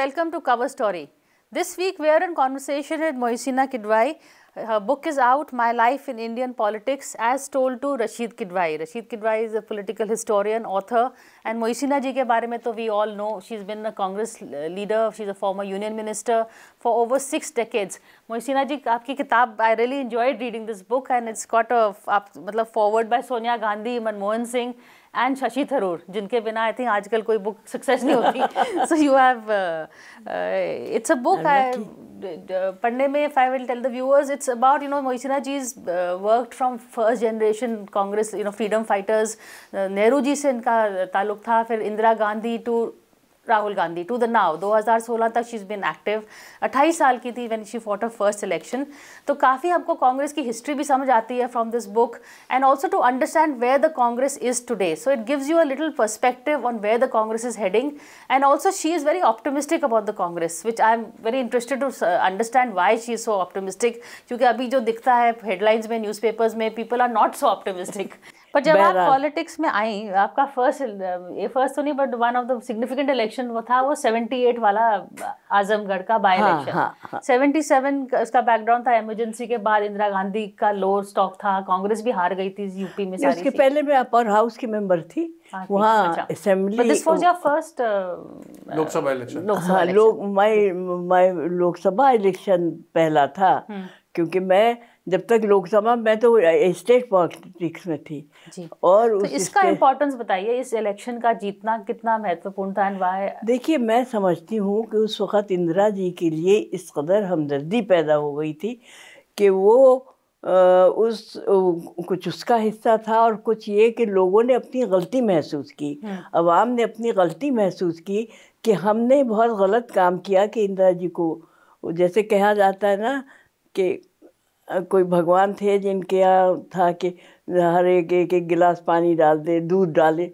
welcome to Cover Story. This week we are in conversation with Mohisina Kidwai. Her book is out, My Life in Indian Politics, as told to Rashid Kidwai. Rashid Kidwai is a political historian, author, and Mohisina ji ke baare mein to we all know. She's been a Congress leader, she's a former union minister for over six decades. Mohisina ji, aapki kitab, I really enjoyed reading this book and it's got a, aap, forward by Sonia Gandhi, Manmohan Singh, and Shashi Tharoor जिनके बिना I think आजकल कोई book success नहीं होती so you have it's a book पढ़ने में if I will tell the viewers it's about you know Mohsina ji is work from first generation Congress you know freedom fighters Nehru ji से इनका ताल्लुक था फिर Indira Gandhi to Rahul Gandhi to the now 2016 तक शी इज़ बिन एक्टिव 28 साल की थी when she fought a first election तो काफ़ी आपको कांग्रेस की हिस्ट्री भी समझ आती है from this book and also to understand where the Congress is today so it gives you a little perspective on where the Congress is heading and also she is very optimistic about the Congress which I am very interested to understand why she is so optimistic क्योंकि अभी जो दिखता है headlines में newspapers में people are not so optimistic पर जब आप पॉलिटिक्स में आई आपका फर्स्ट ये फर्स्ट तो नहीं but one of the significant election वो था वो 78 वाला आजमगढ़ का बाय हाँ, इलेक्शन हाँ, हाँ, सेवेंटी सेवन उसका बैकग्राउंड था इमरजेंसी के बाद इंदिरा गांधी का लो स्टॉक था कांग्रेस भी हार गई थी यूपी में सारी उसके पहले मैं अपर हाउस की मेंबर थी हाँ, वहाँ assembly this was your first Lok Sabha election Lok Sabha my हाँ, माय लोकसभा इलेक्शन पहला था हम्म। क्योंकि मैं जब तक लोकसभा में तो स्टेट पॉलिटिक्स में थी जी और तो इसका इम्पोर्टेंस बताइए इस इलेक्शन का जीतना कितना महत्वपूर्ण था है देखिए मैं समझती हूँ कि उस वक़्त इंदिरा जी के लिए इस कदर हमदर्दी पैदा हो गई थी कि वो आ, उस कुछ उसका हिस्सा था और कुछ ये कि लोगों ने अपनी गलती महसूस की आवाम हम्म। ने अपनी गलती महसूस की कि हमने बहुत गलत काम किया कि इंदिरा जी को जैसे कहा जाता है ना कि कोई भगवान थे जिनके यहाँ था कि हर एक एक एक गिलास पानी डाल दे दूध डाले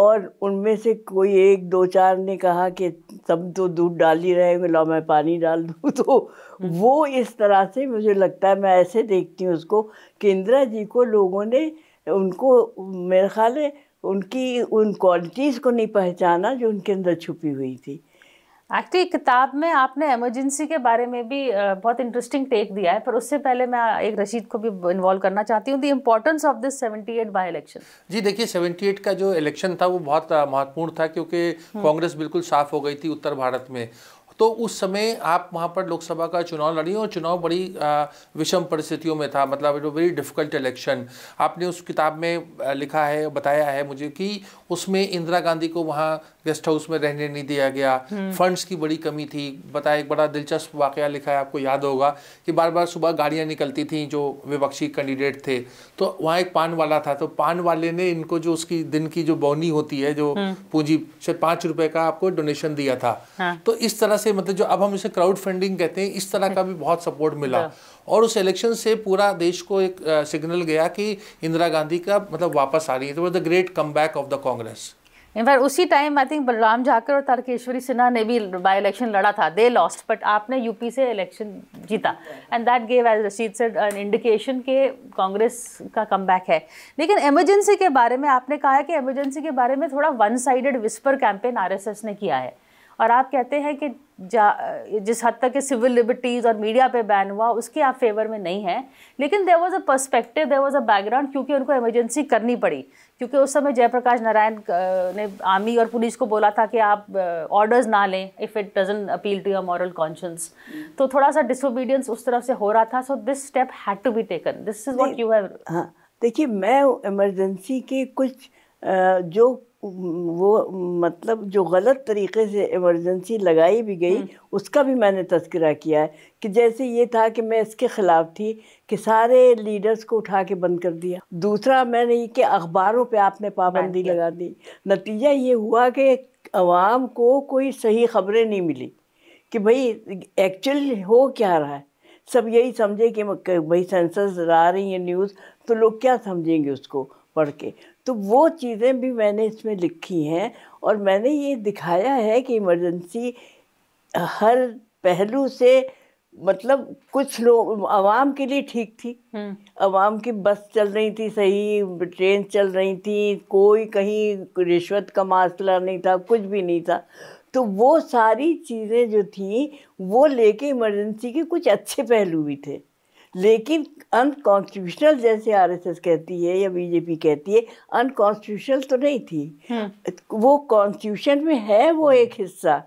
और उनमें से कोई एक दो चार ने कहा कि सब तो दूध डाल ही रहे हैं मैं पानी डाल दूँ तो हम्म। वो इस तरह से मुझे लगता है मैं ऐसे देखती हूँ उसको कि इंदिरा जी को लोगों ने उनको मेरे ख्याल है उनकी उन क्वालिटीज़ को नहीं पहचाना जो उनके अंदर छुपी हुई थी एक्चुअली किताब में आपने एमरजेंसी के बारे में भी बहुत इंटरेस्टिंग टेक दिया है पर उससे पहले मैं एक रशीद को भी इन्वॉल्व करना चाहती हूँ the importance of this 78 by election जी देखिए 78 का जो इलेक्शन था वो बहुत महत्वपूर्ण था क्योंकि हम्म। कांग्रेस बिल्कुल साफ हो गई थी उत्तर भारत में तो उस समय आप वहाँ पर लोकसभा का चुनाव लड़ी और चुनाव बड़ी विषम परिस्थितियों में था मतलब इट वेरी डिफिकल्ट इलेक्शन आपने उस किताब में लिखा है बताया है मुझे कि उसमें इंदिरा गांधी को वहाँ गेस्ट हाउस में रहने नहीं दिया गया हम्म। फंड्स की बड़ी कमी थी बताया एक बड़ा दिलचस्प वाक़ लिखा है आपको याद होगा कि बार बार सुबह गाड़ियाँ निकलती थी जो विपक्षी कैंडिडेट थे तो वहाँ एक पान वाला था तो पान वाले ने इनको जो उसकी दिन की जो बौनी होती है जो हम्म। पूंजी शायद पाँच रुपये का आपको डोनेशन दिया था हाँ। तो इस तरह से मतलब जो अब हम इसे क्राउड फंडिंग कहते हैं इस तरह का भी बहुत सपोर्ट मिला और उस इलेक्शन से पूरा देश को एक सिग्नल गया कि इंदिरा गांधी का मतलब वापस आ रही है तो the great come of the Congress in fact उसी time I think Balram Jakhar और तारकेश्वरी सिन्हा ने भी बाई इलेक्शन लड़ा था दे लॉस्ट बट आपने यूपी से इलेक्शन जीता and that gave as Rasheed said an indication के कांग्रेस का कम है लेकिन एमरजेंसी के बारे में आपने कहा है कि एमरजेंसी के बारे में थोड़ा one sided whisper campaign RSS ने किया है और आप कहते हैं कि जिस हद तक सिविल लिबर्टीज़ और मीडिया पे बैन हुआ उसके आप फेवर में नहीं है लेकिन there was a perspective there was a background क्योंकि उनको इमरजेंसी करनी पड़ी क्योंकि उस समय जयप्रकाश नारायण ने आर्मी और पुलिस को बोला था कि आप ऑर्डर्स ना लें if it doesn't appeal to your moral conscience तो थोड़ा सा डिसोबीडियंस उस तरफ से हो रहा था so this step had to be taken this is what you have देखिए मैं इमरजेंसी के कुछ जो वो मतलब जो गलत तरीके से इमरजेंसी लगाई भी गई हम्म। उसका भी मैंने तस्करा किया है कि जैसे ये था कि मैं इसके ख़िलाफ़ थी कि सारे लीडर्स को उठा के बंद कर दिया दूसरा मैंने ये कि अखबारों पे आपने पाबंदी अच्छा। लगा दी नतीजा ये हुआ कि आवाम को कोई सही खबरें नहीं मिली कि भाई एक्चुअल हो क्या रहा है सब यही समझे कि भाई सेंसर्स आ रही है न्यूज़ तो लोग क्या समझेंगे उसको पढ़ के तो वो चीज़ें भी मैंने इसमें लिखी हैं और मैंने ये दिखाया है कि इमरजेंसी हर पहलू से मतलब कुछ लोग आवाम के लिए ठीक थी आवाम की बस चल रही थी सही ट्रेन चल रही थी कोई कहीं रिश्वत का मासला नहीं था कुछ भी नहीं था तो वो सारी चीज़ें जो थी वो लेके इमरजेंसी के कुछ अच्छे पहलू भी थे लेकिन अनकॉन्स्टिट्यूशनल जैसे आरएसएस कहती है या बीजेपी कहती है अनकॉन्स्टिट्यूशनल तो नहीं थी हम्म। वो कॉन्स्टिट्यूशन में है वो एक हिस्सा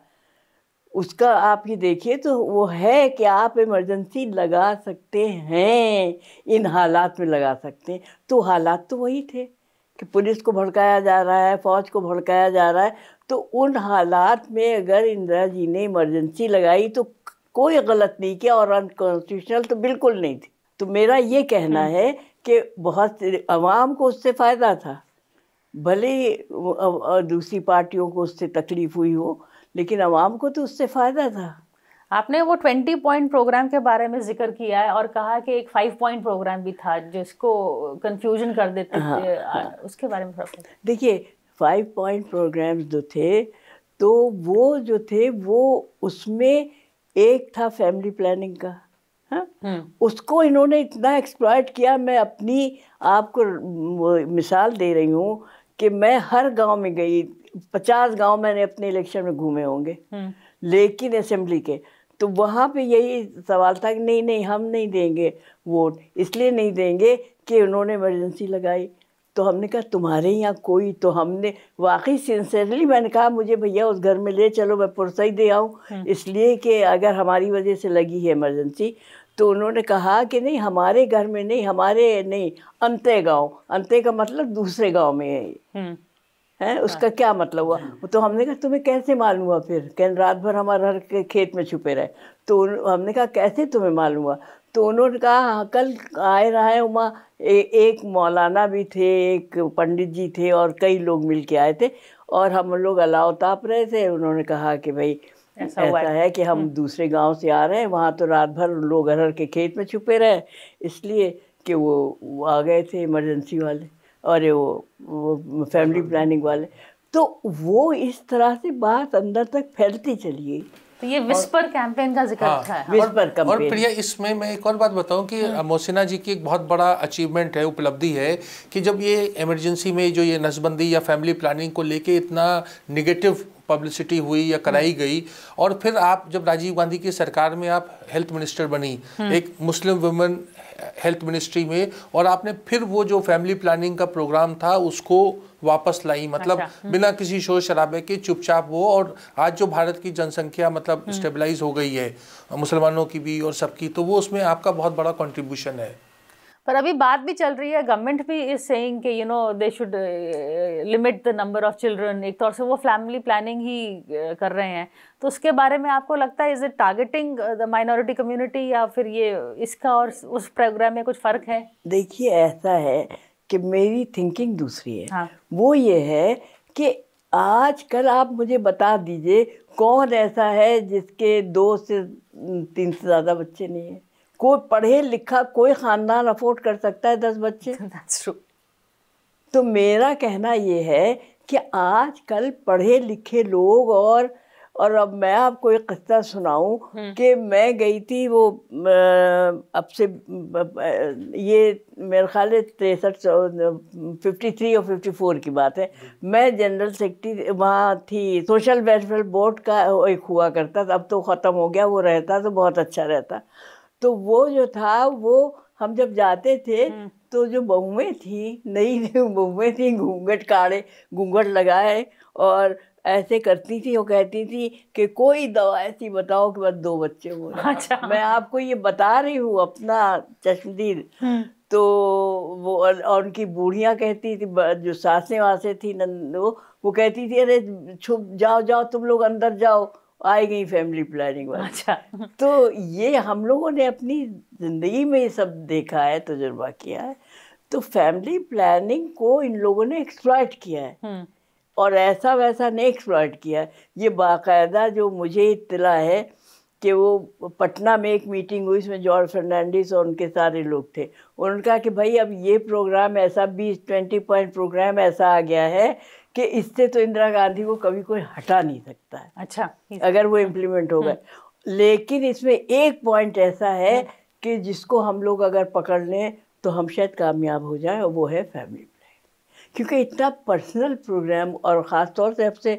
उसका आप ये देखिए तो वो है कि आप इमरजेंसी लगा सकते हैं इन हालात में लगा सकते हैं तो हालात तो वही थे कि पुलिस को भड़काया जा रहा है फौज को भड़काया जा रहा है तो उन हालात में अगर इंदिरा जी ने इमरजेंसी लगाई तो कोई गलत नहीं किया और अनकॉन्स्टिट्यूशनल तो बिल्कुल नहीं थी तो मेरा ये कहना हम्म। है कि बहुत आवाम को उससे फ़ायदा था भले दूसरी पार्टियों को उससे तकलीफ हुई हो लेकिन आवाम को तो उससे फ़ायदा था आपने वो ट्वेंटी पॉइंट प्रोग्राम के बारे में जिक्र किया है और कहा कि एक फाइव पॉइंट प्रोग्राम भी था जिसको कंफ्यूजन कर देते हाँ, थे हाँ. उसके बारे में देखिए फाइव पॉइंट प्रोग्राम जो थे तो वो जो थे वो उसमें एक था फैमिली प्लानिंग का हाँ? हम्म। उसको इन्होंने इतना एक्सप्लॉयट किया मैं अपनी आपको मिसाल दे रही हूँ कि मैं हर गांव में गई पचास गांव मैंने अपने इलेक्शन में घूमे होंगे हम्म। लेकिन असेंबली के तो वहाँ पे यही सवाल था कि नहीं नहीं हम नहीं देंगे वोट इसलिए नहीं देंगे कि उन्होंने इमरजेंसी लगाई तो हमने कहा तुम्हारे यहाँ कोई तो हमने वाकई सिंसेरली मैंने कहा मुझे भैया उस घर में ले चलो मैं पुरसा ही दे आऊँ हम्म। इसलिए कि अगर हमारी वजह से लगी है इमरजेंसी तो उन्होंने कहा कि नहीं हमारे घर में नहीं हमारे नहीं अंत्य गांव अंत्य का मतलब दूसरे गांव में है हम्म। है हाँ। उसका क्या मतलब हुआ हम्म। तो हमने कहा तुम्हें कैसे मालूम हुआ फिर कह रात भर हमारे हर खेत में छुपे रहे तो हमने कहा कैसे तुम्हें मालूम हुआ तो उन्होंने कहा कल आए रहा है ए, एक मौलाना भी थे एक पंडित जी थे और कई लोग मिल के आए थे और हम लोग अलाव ताप रहे थे उन्होंने कहा कि भाई ऐसा, ऐसा है कि हम हम्म। दूसरे गांव से आ रहे हैं वहाँ तो रात भर लोग अरहर के खेत में छुपे रहे इसलिए कि वो आ गए थे इमरजेंसी वाले और वो, वो फैमिली प्लानिंग हाँ। वाले तो वो इस तरह से बात अंदर तक फैलती चली गई तो ये विस्पर कैंपेन का जिक्र हाँ, था और, और प्रिया इसमें मैं एक और बात बताऊं कि हाँ। मोसिना जी की एक बहुत बड़ा अचीवमेंट है उपलब्धि है कि जब ये इमरजेंसी में जो ये नसबंदी या फैमिली प्लानिंग को लेके इतना निगेटिव पब्लिसिटी हुई या कराई हाँ। गई और फिर आप जब राजीव गांधी की सरकार में आप हेल्थ मिनिस्टर बनी हाँ। एक मुस्लिम वुमेन हेल्थ मिनिस्ट्री में और आपने फिर वो जो फैमिली प्लानिंग का प्रोग्राम था उसको वापस लाई मतलब अच्छा, हम्म। बिना किसी शोर शराबे के चुपचाप वो और आज जो भारत की जनसंख्या मतलब स्टेबलाइज हम्म। हो गई है मुसलमानों की भी और सबकी तो वो उसमें आपका बहुत बड़ा कॉन्ट्रीब्यूशन है पर अभी बात भी चल रही है गवर्नमेंट भी इज सेइंग कि you know they should limit the number of children एक तौर से वो फैमिली प्लानिंग ही uh, कर रहे हैं तो उसके बारे में आपको लगता है is it targeting the minority community या फिर ये इसका और उस प्रोग्राम में कुछ फ़र्क है देखिए ऐसा है कि मेरी थिंकिंग दूसरी है हाँ. वो ये है कि आज कल आप मुझे बता दीजिए कौन ऐसा है जिसके दो से तीन से ज़्यादा बच्चे नहीं हैं कोई पढ़े लिखा कोई ख़ानदान अफोर्ड कर सकता है दस बच्चे तो मेरा कहना ये है कि आजकल पढ़े लिखे लोग और और अब मैं आपको एक कस्ता सुनाऊं हम्म। कि मैं गई थी वो अब से ये मेरे ख्याल तिरसठ सौ फिफ्टी थ्री और फिफ्टी फोर की बात है हम्म। मैं जनरल सेक्रेटरी वहाँ थी सोशल वेलफेयर बोर्ड का एक हुआ करता था अब तो ख़त्म हो गया वो रहता तो बहुत अच्छा रहता तो वो जो था वो हम जब जाते थे हम्म। तो जो बहुएं थी नई बहुएं थी घूंघट काड़े घूंघट लगाए और ऐसे करती थी वो कहती थी कि कोई दवा ऐसी बताओ कि बस दो बच्चे हो अच्छा मैं आपको ये बता रही हूँ अपना चश्मदीद हम्म। तो वो और उनकी बूढ़िया कहती थी जो सासें वासें थी नंद वो कहती थी अरे छुप जाओ जाओ तुम लोग अंदर जाओ आई गई फैमिली प्लानिंग वाली अच्छा तो ये हम लोगों ने अपनी ज़िंदगी में ये सब देखा है तजुर्बा किया है तो फैमिली प्लानिंग को इन लोगों ने एक्सप्लॉयट किया है हम्म। और ऐसा वैसा नहीं एक्सप्लॉयट किया है ये बाकायदा जो मुझे इतला है कि वो पटना में एक मीटिंग हुई इसमें जॉर्ज फर्नांडिस और उनके सारे लोग थे उन्होंने कहा कि भाई अब ये प्रोग्राम ऐसा बीस ट्वेंटी पॉइंट प्रोग्राम ऐसा आ गया है कि इससे तो इंदिरा गांधी को कभी कोई हटा नहीं सकता है अच्छा अगर वो इम्प्लीमेंट हाँ। हो गए हाँ। लेकिन इसमें एक पॉइंट ऐसा है हाँ। कि जिसको हम लोग अगर पकड़ लें तो हम शायद कामयाब हो जाए और वो है फैमिली प्लान क्योंकि इतना पर्सनल प्रोग्राम और ख़ास तौर से अब से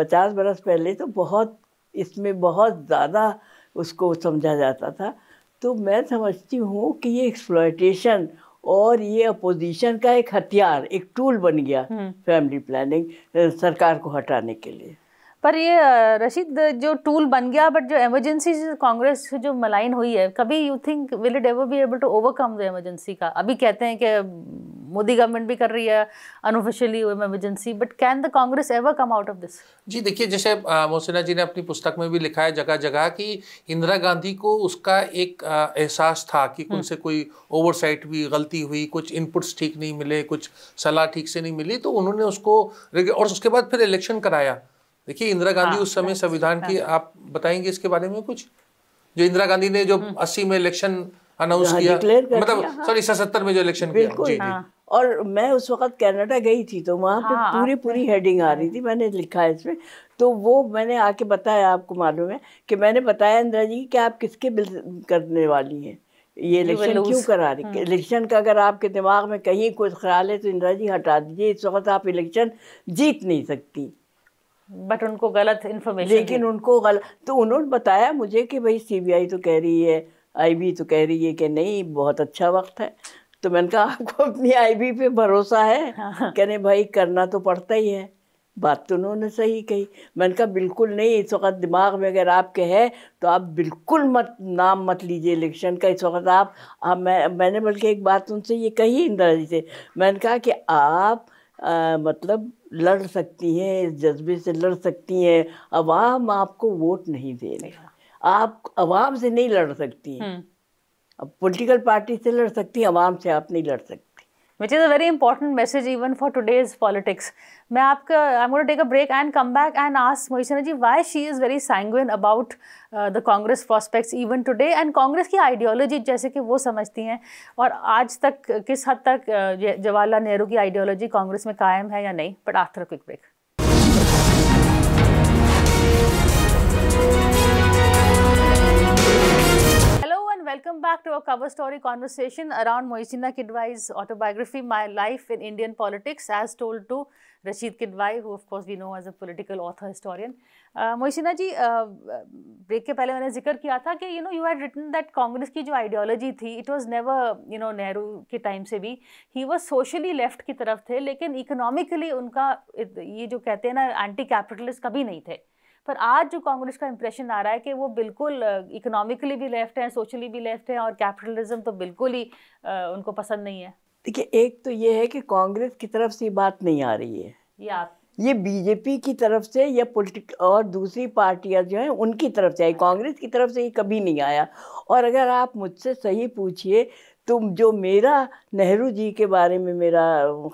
पचास बरस पहले तो बहुत इसमें बहुत ज़्यादा उसको समझा जाता था तो मैं समझती हूँ कि ये एक्सप्लॉयटेशन और ये अपोजिशन का एक हथियार एक टूल बन गया फैमिली हम्म। प्लानिंग सरकार को हटाने के लिए पर ये रशीद जो टूल बन गया बट जो एमरजेंसी कांग्रेस जो मलाइन हुई है कभी you think will it ever be able to overcome the emergency का अभी कहते हैं कि मोदी गवर्नमेंट भी कर रही है unofficially emergency but can the Congress ever come out of this जी देखिए जैसे मोहसिना जी ने अपनी पुस्तक में भी लिखा है जगह जगह कि इंदिरा गांधी को उसका एक एहसास था कि हम्म। उनसे कोई ओवरसाइट भी गलती हुई कुछ इनपुट्स ठीक नहीं मिले कुछ सलाह ठीक से नहीं मिली तो उन्होंने उसको और उसके बाद फिर इलेक्शन कराया देखिए इंदिरा गांधी हाँ, उस समय संविधान की हाँ। आप बताएंगे इसके बारे में कुछ जो इंदिरा गांधी ने जो हम्म। अस्सी में इलेक्शन अनाउंस हाँ, किया मतलब सॉरी सतर में जो इलेक्शन किया और मैं उस वक्त कनाडा गई थी तो वहाँ पे पूरी पूरी हेडिंग आ रही थी मैंने लिखा है इसमें तो वो मैंने आके बताया आपको मालूम है कि मैंने बताया इंदिरा जी कि आप किसके बिल करने वाली हैं ये इलेक्शन क्यों करा रही इलेक्शन हम्म। का अगर आपके दिमाग में कहीं कोई ख्याल है तो इंदिरा जी हटा दीजिए इस वक्त आप इलेक्शन जीत नहीं सकती बट उनको गलत इन्फॉर्मेशन लेकिन उनको गलत तो उन्होंने बताया मुझे कि भाई सीबीआई तो कह रही है आईबी तो कह रही है कि नहीं बहुत अच्छा वक्त है तो मैंने कहा आपको अपनी आईबी पे भरोसा है हाँ। कहने भाई करना तो पड़ता ही है बात तो उन्होंने सही कही मैंने कहा बिल्कुल नहीं इस वक्त दिमाग में अगर आपके है तो आप बिल्कुल मत नाम मत लीजिए इलेक्शन का इस वक्त आप, आप मैं मैंने बल्कि एक बात उनसे ये कही इंदिरा जी से मैंने कहा कि आप आ, मतलब लड़ सकती हैं इस जज्बे से लड़ सकती हैं अवाम आपको वोट नहीं दे रहे आप अवाम से नहीं लड़ सकती हम्म। अब पॉलिटिकल पार्टी से लड़ सकती हैं अवाम से आप नहीं लड़ सकती which is a very important message even for is politics मैं आपका I am take a break and come back and as Mohsina ji why she is very sanguine about the Congress prospects even today and Congress की ideology जैसे कि वो समझती हैं और आज तक किस हद तक uh, जवाहरलाल नेहरू की आइडियोलॉजी कांग्रेस में कायम है या नहीं but after quick break welcome back to our cover story conversation around Mohsina Kidwai's autobiography my life in Indian politics as told to Rasheed Kidwai who of course we know as a political author historian Mohsina ji break के पहले मैंने जिक्र किया था कि you know you had written that Congress की जो ideology थी it was never you know Nehru के टाइम से भी ही वॉज सोशली लेफ्ट की तरफ थे लेकिन इकोनॉमिकली उनका ये जो कहते हैं ना एंटी कैपिटलिस्ट कभी नहीं थे पर आज जो कांग्रेस का इंप्रेशन आ रहा है कि वो बिल्कुल इकोनॉमिकली भी लेफ्ट है सोशली भी लेफ्ट है और कैपिटलिज्म तो बिल्कुल ही उनको पसंद नहीं है देखिए एक तो ये है कि कांग्रेस की तरफ से बात नहीं आ रही है ये आप ये बीजेपी की तरफ से या पोलिटिक और दूसरी पार्टियां जो हैं उनकी तरफ से आई अच्छा। कांग्रेस की तरफ से ये कभी नहीं आया और अगर आप मुझसे सही पूछिए तो जो मेरा नेहरू जी के बारे में मेरा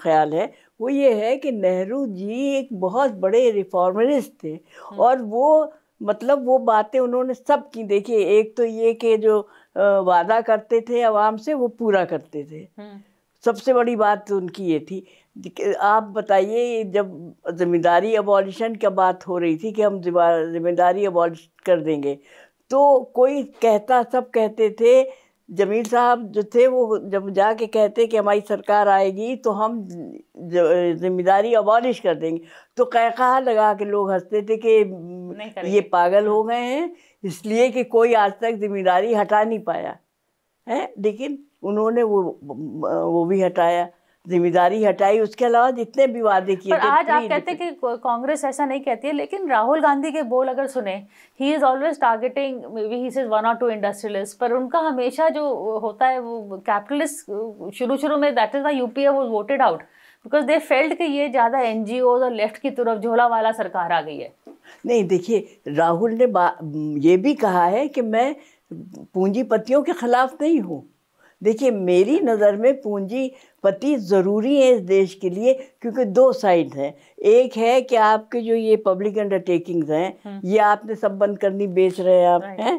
ख्याल है वो ये है कि नेहरू जी एक बहुत बड़े रिफॉर्मरिस्ट थे हम्म। और वो मतलब वो बातें उन्होंने सब की देखिए एक तो ये कि जो वादा करते थे आवाम से वो पूरा करते थे हम्म। सबसे बड़ी बात उनकी ये थी आप बताइए जब जमींदारी अबॉलिशन की बात हो रही थी कि हम ज़िम्मेदारी अबॉलिश कर देंगे तो कोई कहता सब कहते थे जमील साहब जो थे वो जब जाके कहते कि हमारी सरकार आएगी तो हम जिम्मेदारी अबॉलिश कर देंगे तो कहका लगा के लोग हंसते थे कि ये पागल हो हाँ। गए हैं इसलिए कि कोई आज तक जिम्मेदारी हटा नहीं पाया है लेकिन उन्होंने वो वो भी हटाया जिम्मेदारी हटाई उसके अलावा जितने भी वादे किए आज आप कहते हैं कि कांग्रेस ऐसा नहीं कहती है लेकिन राहुल गांधी के बोल अगर सुने he is always targeting he is one और टू इंडस्ट्रियलिस्ट पर उनका हमेशा जो होता है वो कैपिटलिस्ट शुरू शुरू में दैट इज वाई यूपीए वो voted out because they failed कि ये ज़्यादा एन और लेफ्ट की तरफ झोला वाला सरकार आ गई है नहीं देखिए राहुल ने ये भी कहा है कि मैं पूंजीपतियों के खिलाफ नहीं हूँ देखिए मेरी नज़र में पूंजीपति ज़रूरी है इस देश के लिए क्योंकि दो साइड हैं एक है कि आपके जो ये पब्लिक अंडरटेकिंग्स हैं ये आपने सब बंद करनी बेच रहे हैं आप हैं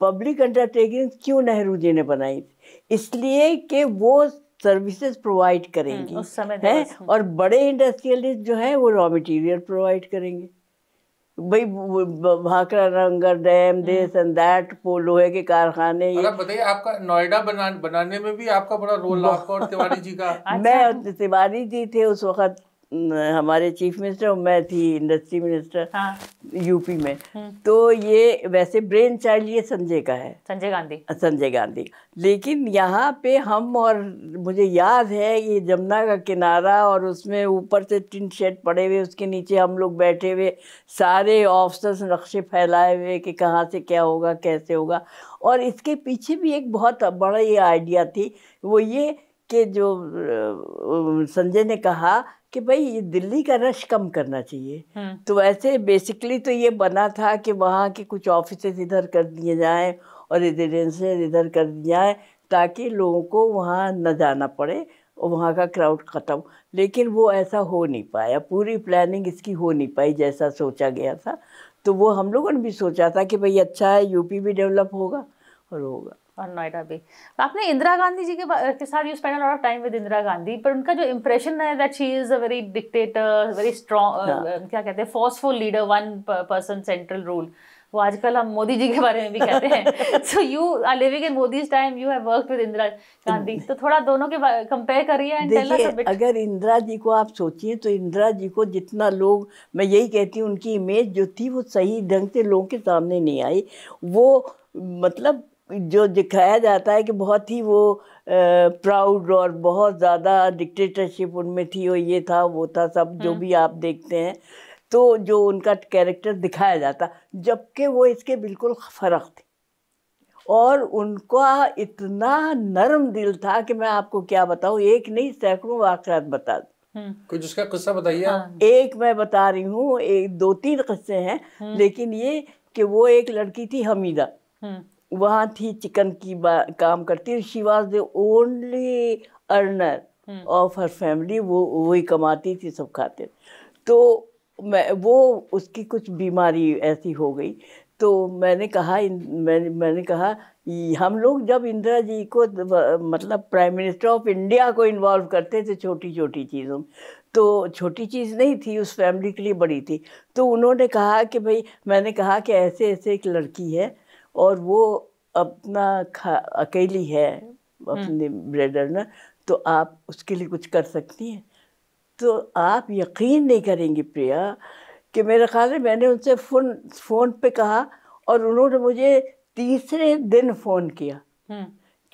पब्लिक अंडरटेकिंग क्यों नेहरू जी ने बनाई थी इसलिए कि वो सर्विसेज प्रोवाइड करेंगी और बड़े इंडस्ट्रियलिस्ट जो है वो रॉ मटेरियल प्रोवाइड करेंगे भाई भाकरा रंगर डैम दिस एंड दैट लोहे के कारखाने ये बताइए आपका नोएडा बना, बनाने में भी आपका बड़ा रोल आपका और तिवारी जी का मैं अच्छा। तिवारी जी थे उस वक्त हमारे चीफ मिनिस्टर और मैं थी इंडस्ट्री मिनिस्टर हाँ। यूपी में हम्म। तो ये वैसे ब्रेन चाइल्ड ये संजय का है संजय गांधी संजय गांधी लेकिन यहाँ पे हम और मुझे याद है ये जमुना का किनारा और उसमें ऊपर से टिन शेड पड़े हुए उसके नीचे हम लोग बैठे हुए सारे ऑफिसर्स नक्शे फैलाए हुए कि कहाँ से क्या होगा कैसे होगा और इसके पीछे भी एक बहुत बड़ा ये आइडिया थी वो ये के जो संजय ने कहा कि भाई ये दिल्ली का रश कम करना चाहिए हम्म। तो ऐसे बेसिकली तो ये बना था कि वहाँ के कुछ ऑफिस इधर कर दिए जाएं और रेजिडेंसेज इधर कर दिए जाएँ ताकि लोगों को वहाँ न जाना पड़े और वहाँ का क्राउड ख़त्म लेकिन वो ऐसा हो नहीं पाया पूरी प्लानिंग इसकी हो नहीं पाई जैसा सोचा गया था तो वो हम लोगों ने भी सोचा था कि भाई अच्छा है यूपी भी डेवलप होगा और होगा और नोएडा भी तो आपने इंदिरा गांधी जी के, के साथ you spend of time with Indira Gandhi पर उनका जो इम्प्रेशन है that she is a very dictator very strong क्या कहते हैं forceful leader one person central rule वो आजकल हम मोदी जी के बारे में भी कहते हैं so you are living in Modi's time you have work with Indira Gandhi तो थोड़ा दोनों के कंपेयर करिए देखिए अगर इंदिरा जी को आप सोचिए तो इंदिरा जी को जितना लोग मैं यही कहती हूँ उनकी इमेज जो थी वो सही ढंग से लोगों के सामने नहीं आई वो मतलब जो दिखाया जाता है कि बहुत ही वो प्राउड और बहुत ज़्यादा डिक्टेटरशिप उनमें थी और ये था वो था सब जो हम्म। भी आप देखते हैं तो जो उनका कैरेक्टर दिखाया जाता जबकि वो इसके बिल्कुल फ़र्क थे और उनका इतना नरम दिल था कि मैं आपको क्या बताऊँ एक नहीं सैकड़ों वाकत बता दूँ हम्म। कुछ उसका किस्सा बताइए हाँ। एक मैं बता रही हूँ एक दो तीन किस्से हैं हम्म। लेकिन ये कि वो एक लड़की थी हमीदा वहाँ थी चिकन की काम करती she was the only earner of her family वो वही कमाती थी सब खाते तो मैं वो उसकी कुछ बीमारी ऐसी हो गई तो मैंने कहा मैं, मैंने कहा हम लोग जब इंदिरा जी को मतलब प्राइम मिनिस्टर ऑफ इंडिया को इन्वॉल्व करते थे छोटी छोटी चीज़ों में तो छोटी चीज़ नहीं थी उस फैमिली के लिए बड़ी थी तो उन्होंने कहा कि भाई मैंने कहा कि ऐसे ऐसे एक लड़की है और वो अपना खा अकेली है हम्म। अपने ब्रेडर ना तो आप उसके लिए कुछ कर सकती हैं तो आप यकीन नहीं करेंगी प्रिया कि मेरा ख्याल है मैंने उनसे फ़ोन फ़ोन पे कहा और उन्होंने मुझे तीसरे दिन फ़ोन किया हम्म।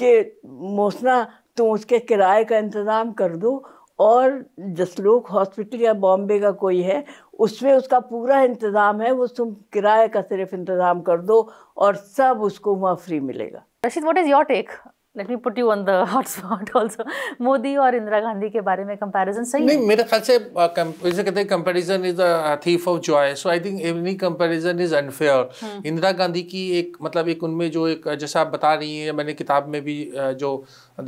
कि मोसना तुम उसके किराए का इंतज़ाम कर दो और जसलोक हॉस्पिटल या बॉम्बे का कोई है उसमें उसका पूरा इंतज़ाम है वो तुम किराए का सिर्फ इंतज़ाम कर दो और सब उसको वहाँ फ्री मिलेगा Rasheed what is your take let me put you on the hot spot also Modi और इंदिरा गांधी के बारे में कंपैरिजन सही नहीं मेरे ख्याल से जैसे कहते हैं comparison is a thief of joy so I think any comparison is unfair Indira Gandhi की एक मतलब एक उनमें जो एक जैसा आप बता रही हैं मैंने किताब में भी जो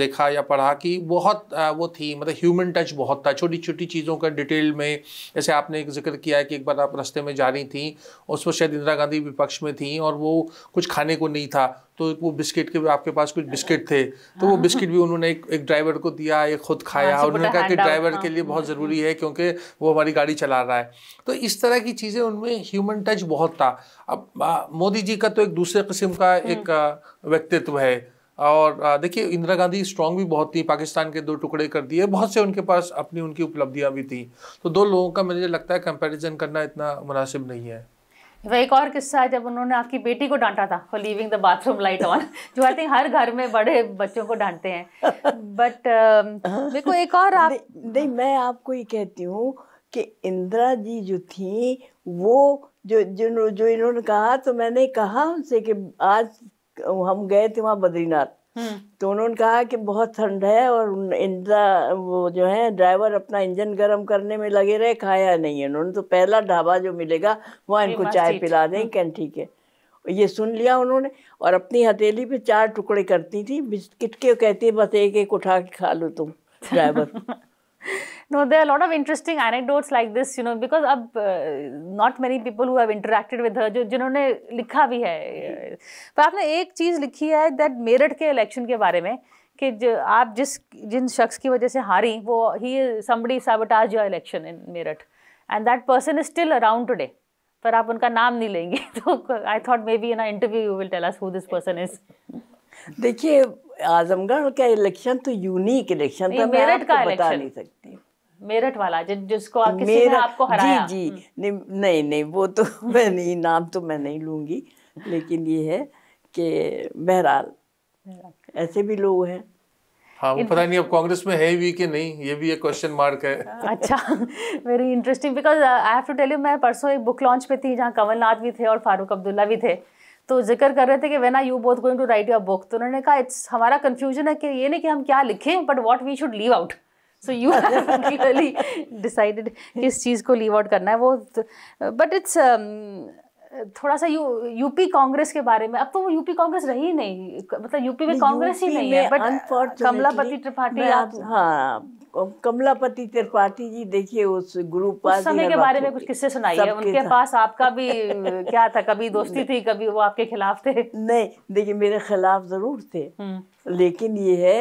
देखा या पढ़ा कि बहुत वो थी मतलब ह्यूमन टच बहुत था छोटी छोटी चीज़ों का डिटेल में जैसे आपने एक जिक्र किया है कि एक बार आप रास्ते में जा रही थी उस वक्त शायद इंदिरा गांधी विपक्ष में थी और वो कुछ खाने को नहीं था तो वो बिस्किट के आपके पास कुछ बिस्किट थे तो वो बिस्किट भी उन्होंने एक, एक ड्राइवर को दिया एक खुद हाँ, खाया और उन्होंने कहा कि ड्राइवर हाँ। के लिए बहुत ज़रूरी है क्योंकि वो हमारी गाड़ी चला रहा है तो इस तरह की चीज़ें उनमें ह्यूमन टच बहुत था अब मोदी जी का तो एक दूसरे किस्म का हाँ। एक व्यक्तित्व है और देखिए इंदिरा गांधी स्ट्रांग भी बहुत थी पाकिस्तान के दो टुकड़े कर दिए बहुत से उनके पास अपनी उनकी उपलब्धियां भी थी तो दो लोगों का मुझे लगता है कंपैरिजन करना इतना मुनासिब नहीं है वह एक और किस्सा है जब उन्होंने आपकी बेटी को डांटा था for living the bathroom light on जो आई थिंक हर घर में बड़े बच्चों को डांटते हैं बट um, देखो एक और आप नहीं मैं आपको ये कहती हूँ कि इंदिरा जी जो थी वो जो जिन जो इन्होंने कहा तो मैंने कहा उनसे कि आज हम गए थे वहाँ बद्रीनाथ तो उन्होंने कहा कि बहुत ठंड है और इंदा वो जो है ड्राइवर अपना इंजन गर्म करने में लगे रहे खाया नहीं है उन्होंने तो पहला ढाबा जो मिलेगा वहाँ इनको चाय पिला दें ठीक हम्म। है ये सुन लिया उन्होंने और अपनी हथेली पे चार टुकड़े करती थी बिस्किट के कहती बस एक एक उठा के खा लो तुम driver No, there are a lot of interesting anecdotes like this, you know, because अब uh, not many people who have interacted with her जो जिन्होंने लिखा भी है पर तो आपने एक चीज़ लिखी है दैट मेरठ के इलेक्शन के बारे में कि जो आप जिस जिन शख्स की वजह से हारी वो ही somebody sabotage your election in Meerut and that person is still around today पर आप उनका नाम नहीं लेंगे तो I thought maybe in interview you will tell us who this person is देखिए आजमगढ़ का इलेक्शन तो यूनिक इलेक्शन था मैं आपको बता नहीं सकती मेरठ वाला जिसको आप किसी ने आपको हराया जी जी हम्म। नहीं नहीं नहीं वो तो मैं नहीं नाम तो मैं नहीं लूंगी लेकिन ये है कि बहरहाल ऐसे भी लोग हैं हाँ वो पता नहीं अब कांग्रेस में है भी कि नहीं ये भी एक क्वेश्चन मार्क है अच्छा very interesting because I have to tell you मैं परसों एक बुक लॉन्च पे थी जहाँ कमलनाथ भी थे और फारूक अब्दुल्ला भी थे तो जिक्र कर रहे थे कि when are you both going to write your book तो उन्होंने कहा इट्स हमारा कन्फ्यूजन है कि ये नहीं कि हम क्या लिखें but what we should leave out so you clearly decided कि इस चीज़ को लीव आउट करना है वो बट इट्स um, थोड़ा सा यू यूपी कांग्रेस के बारे में अब तो वो यूपी कांग्रेस रही नहीं मतलब यूपी में कांग्रेस ही नहीं है बट कमलापति त्रिपाठी हाँ कमलापति त्रिपाठी जी देखिए उस ग्रुप उस समय के बारे में कुछ किस्से है उनके पास आपका भी क्या था कभी दोस्ती थी कभी वो आपके खिलाफ थे नहीं देखिए मेरे खिलाफ जरूर थे हम्म। लेकिन ये है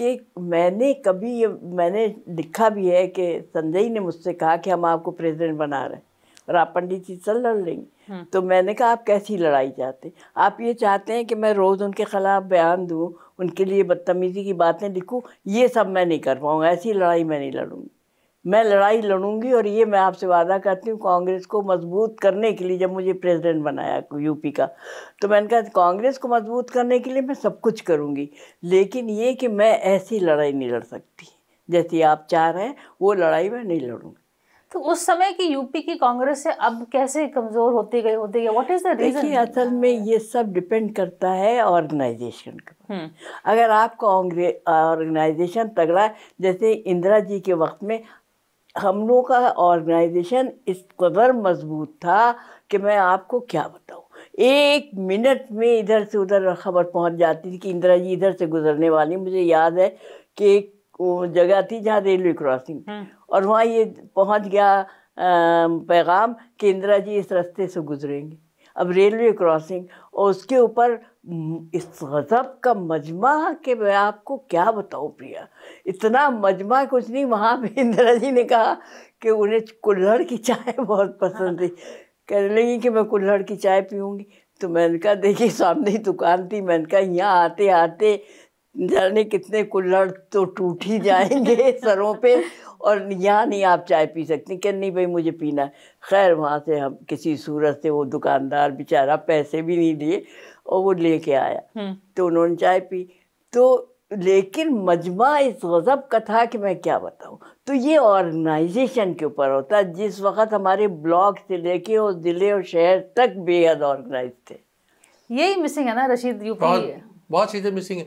कि मैंने कभी ये मैंने लिखा भी है कि संजय ने मुझसे कहा कि हम आपको प्रेसिडेंट बना रहे हैं और आप पंडित जी से लड़ लेंगे तो मैंने कहा आप कैसी लड़ाई चाहते आप ये चाहते हैं कि मैं रोज़ उनके ख़िलाफ़ बयान दूँ उनके लिए बदतमीज़ी की बातें लिखूँ ये सब मैं नहीं कर पाऊँगा ऐसी लड़ाई मैं नहीं लड़ूँगी मैं लड़ाई लड़ूंगी और ये मैं आपसे वादा करती हूँ कांग्रेस को मजबूत करने के लिए जब मुझे प्रेसिडेंट बनाया यूपी का तो मैंने कहा कांग्रेस को मजबूत करने के लिए मैं सब कुछ करूँगी लेकिन ये कि मैं ऐसी लड़ाई नहीं लड़ सकती जैसी आप चाह रहे हैं वो लड़ाई मैं नहीं लड़ूंगी तो उस समय की यूपी की कांग्रेस से अब कैसे कमज़ोर होती गई होती गई व्हाट इज़ द रीज़न देखिए असल में ये सब डिपेंड करता है ऑर्गेनाइजेशन का हम्म। अगर आपका ऑर्गेनाइजेशन तगड़ा है जैसे इंदिरा जी के वक्त में हम लोग का ऑर्गेनाइजेशन इस कदर मजबूत था कि मैं आपको क्या बताऊँ एक मिनट में इधर से उधर खबर पहुंच जाती थी कि इंदिरा जी इधर से गुजरने वाली मुझे याद है कि एक जगह थी जहाँ रेलवे क्रॉसिंग हम्म। और वहाँ ये पहुँच गया पैगाम कि इंदिरा जी इस रास्ते से गुजरेंगे अब रेलवे क्रॉसिंग और उसके ऊपर इस गज़ब का मजमा कि मैं आपको क्या बताऊं प्रिया इतना मजमा कुछ नहीं वहाँ पर इंदिरा जी ने कहा कि उन्हें कुल्हड़ की चाय बहुत पसंद थी कहने लगी कि मैं कुल्हड़ की चाय पीऊँगी तो मैंने कहा देखिए सामने ही दुकान थी मैंने कहा यहाँ आते आते जाने कितने कुल्हड़ तो टूट ही जाएंगे सरों पे और यहाँ नहीं आप चाय पी सकती कह नहीं भाई मुझे पीना है खैर वहाँ से हम किसी सूरत से वो दुकानदार बेचारा पैसे भी नहीं दिए और वो लेके आया हम्म। तो उन्होंने चाय पी तो लेकिन मजमा इस गज़ब का था कि मैं क्या बताऊं तो ये ऑर्गेनाइजेशन के ऊपर होता जिस वक्त हमारे ब्लॉक से लेके और ज़िले और शहर तक बेहद ऑर्गेनाइज थे यही मिसिंग है ना रशीद यूपी बहुत, बहुत चीज़ें मिसिंग है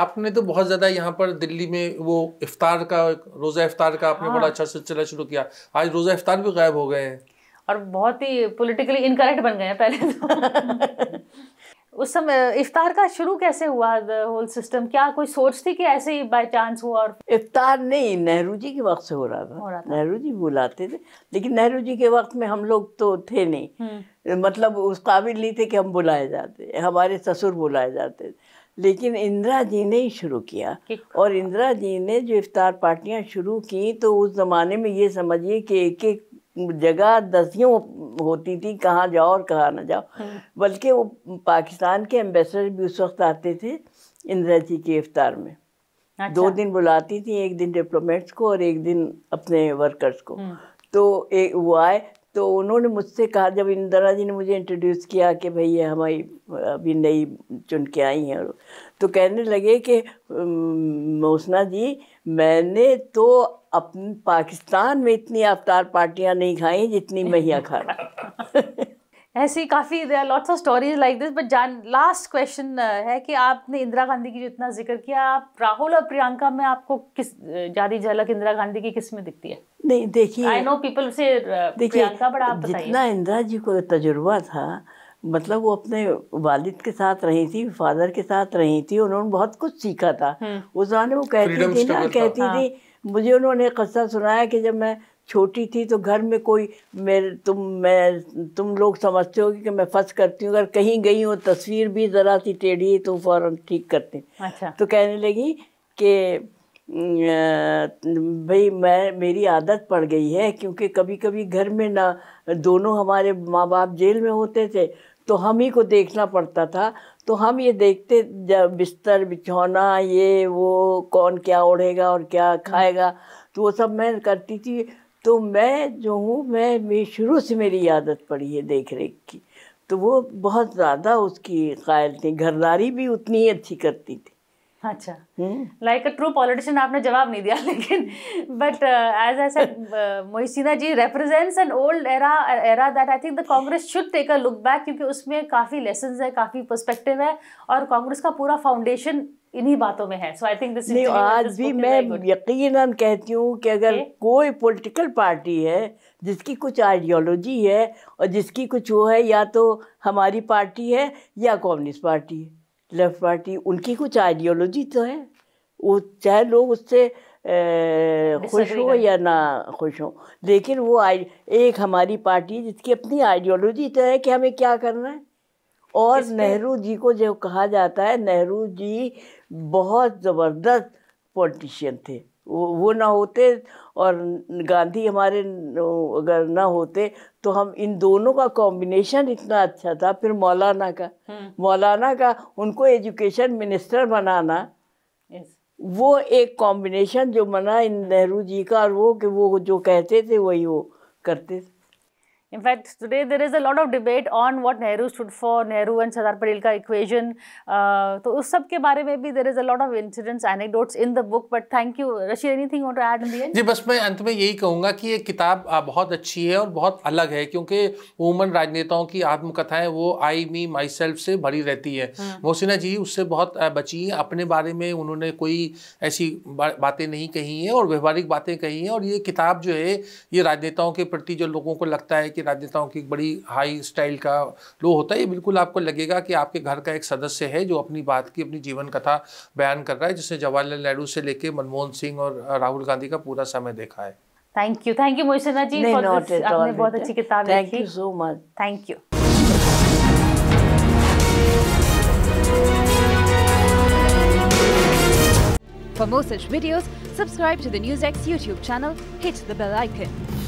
आपने तो बहुत ज़्यादा यहाँ पर दिल्ली में वो इफ्तार का रोज़ा इफ्तार का आपने हाँ। बड़ा अच्छा सिलसिला शुरू किया आज रोज़ा इफ्तार भी गायब हो गए हैं और बहुत ही पोलिटिकली इनकरेक्ट बन गए हैं पहले तो उस समय इफ्तार का शुरू कैसे हुआ होल सिस्टम क्या कोई सोच थी कि ऐसे ही बाय चांस हुआ और इफ्तार नहीं नेहरू जी के वक्त से हो रहा था, था। नेहरू जी बुलाते थे लेकिन नेहरू जी के वक्त में हम लोग तो थे नहीं हम्म। मतलब उस काबिल नहीं थे कि हम बुलाए जाते हमारे ससुर बुलाए जाते थे लेकिन इंदिरा जी ने ही शुरू किया और इंदिरा जी ने जो इफ्तार पार्टियां शुरू की तो उस ज़माने में ये समझिए कि एक एक जगह दसियों होती थी कहाँ जाओ और कहाँ ना जाओ हाँ। बल्कि वो पाकिस्तान के एम्बेसडर भी उस वक्त आते थे इंदिरा जी के इफ्तार में अच्छा। दो दिन बुलाती थी एक दिन डिप्लोमेट्स को और एक दिन अपने वर्कर्स को हम्म। तो एक वो आए तो उन्होंने मुझसे कहा जब इंदिरा जी ने मुझे इंट्रोड्यूस किया कि भाई ये हमारी अभी नई चुन के आई हैं तो कहने लगे कि मोसना जी मैंने तो अपने पाकिस्तान में इतनी अवतार पार्टियां नहीं खाई जितनी मैया खा रहा ऐसी काफ़ी देर lots of stories like this but जान लास्ट क्वेश्चन uh, है कि आपने इंदिरा गांधी की जो इतना जिक्र किया आप राहुल और प्रियंका में आपको किस uh, जारी झलक इंदिरा गांधी की किस में दिखती है नहीं देखिए आई नो पीपल से uh, देखिए जितना इंदिरा जी को तजुर्बा था मतलब वो अपने वालिद के साथ रही थी फादर के साथ रही थी उन्होंने बहुत कुछ सीखा था हम्म। उस जमाने वो कहती थी ना कहती हाँ। थी मुझे उन्होंने कस्सा सुनाया कि जब मैं छोटी थी तो घर में कोई मेरे तुम मैं तुम लोग समझते हो कि मैं फंस करती हूँ अगर कहीं गई हूँ तस्वीर भी ज़रा सी टेढ़ी तो फ़ौर ठीक करते अच्छा तो कहने लगी कि भाई मैं मेरी आदत पड़ गई है क्योंकि कभी कभी घर में ना दोनों हमारे माँ बाप जेल में होते थे तो हम ही को देखना पड़ता था तो हम ये देखते बिस्तर बिछौना ये वो कौन क्या ओढ़ेगा और क्या हम्म। खाएगा तो वो सब मैं करती थी तो मैं जो हूँ मैं, मैं शुरू से मेरी आदत पड़ी है देख रेख की तो वो बहुत ज़्यादा उसकी कायल थी घरदारी भी उतनी ही अच्छी करती थी अच्छा लाइक अ ट्रू पॉलिटिशियन आपने जवाब नहीं दिया लेकिन but as I said Mohsina ji represents an old era era that I think the Congress should take a look back क्योंकि उसमें काफ़ी लेसन है काफ़ी पर्सपेक्टिव है और कांग्रेस का पूरा फाउंडेशन इन्हीं बातों में है सो आई थिंक दिस आज भी मैं यकीनन कहती हूँ कि अगर okay. कोई पॉलिटिकल पार्टी है जिसकी कुछ आइडियोलॉजी है और जिसकी कुछ वो है या तो हमारी पार्टी है या कम्युनिस्ट पार्टी है लेफ्ट पार्टी उनकी कुछ आइडियोलॉजी तो है वो चाहे लोग उससे खुश हो या ना खुश हो लेकिन वो एक हमारी पार्टी जिसकी अपनी आइडियोलॉजी तो है कि हमें क्या करना है और नेहरू जी को जो कहा जाता है नेहरू जी बहुत ज़बरदस्त पॉलिटिशियन थे वो ना होते और गांधी हमारे अगर ना होते तो हम इन दोनों का कॉम्बिनेशन इतना अच्छा था फिर मौलाना का हम्म। मौलाना का उनको एजुकेशन मिनिस्टर बनाना वो एक कॉम्बिनेशन जो बना इन नेहरू जी का और वो कि वो जो कहते थे वही वो करते थे In fact, today there is a lot of debate on what Nehru stood for, Nehru and Sardar Patel ka equation. Uh, तो उस सब के बारे में भी there is a lot of incidents, anecdotes in the book. But thank you, Rashi. Anything you want to add in the end? जी बस मैं अंत में यही कहूँगा कि ये किताब बहुत अच्छी है और बहुत अलग है क्योंकि वुमन राजनेताओं की आत्मकथाएं वो आई मी माई सेल्फ से भरी रहती है मोहसिना जी उससे बहुत बची है अपने बारे में उन्होंने कोई ऐसी बातें नहीं कही हैं और व्यवहारिक बातें कही हैं और ये किताब जो है ये राजनेताओं के प्रति जो लोगों को लगता है कि राजनेताओं की बड़ी हाई स्टाइल का लो होता है ये बिल्कुल आपको लगेगा कि आपके घर का एक सदस्य है जो अपनी बात की अपनी जीवन कथा बयान कर रहा है जिसने जवाहरलाल नेहरू से लेके मनमोहन सिंह और राहुल गांधी का पूरा समय देखा है thank you thank you Mohsina ji आपने बहुत अच्छी किताब thank you so much thank you For more such videos, subscribe to the NewsX YouTube channel, hit the bell icon.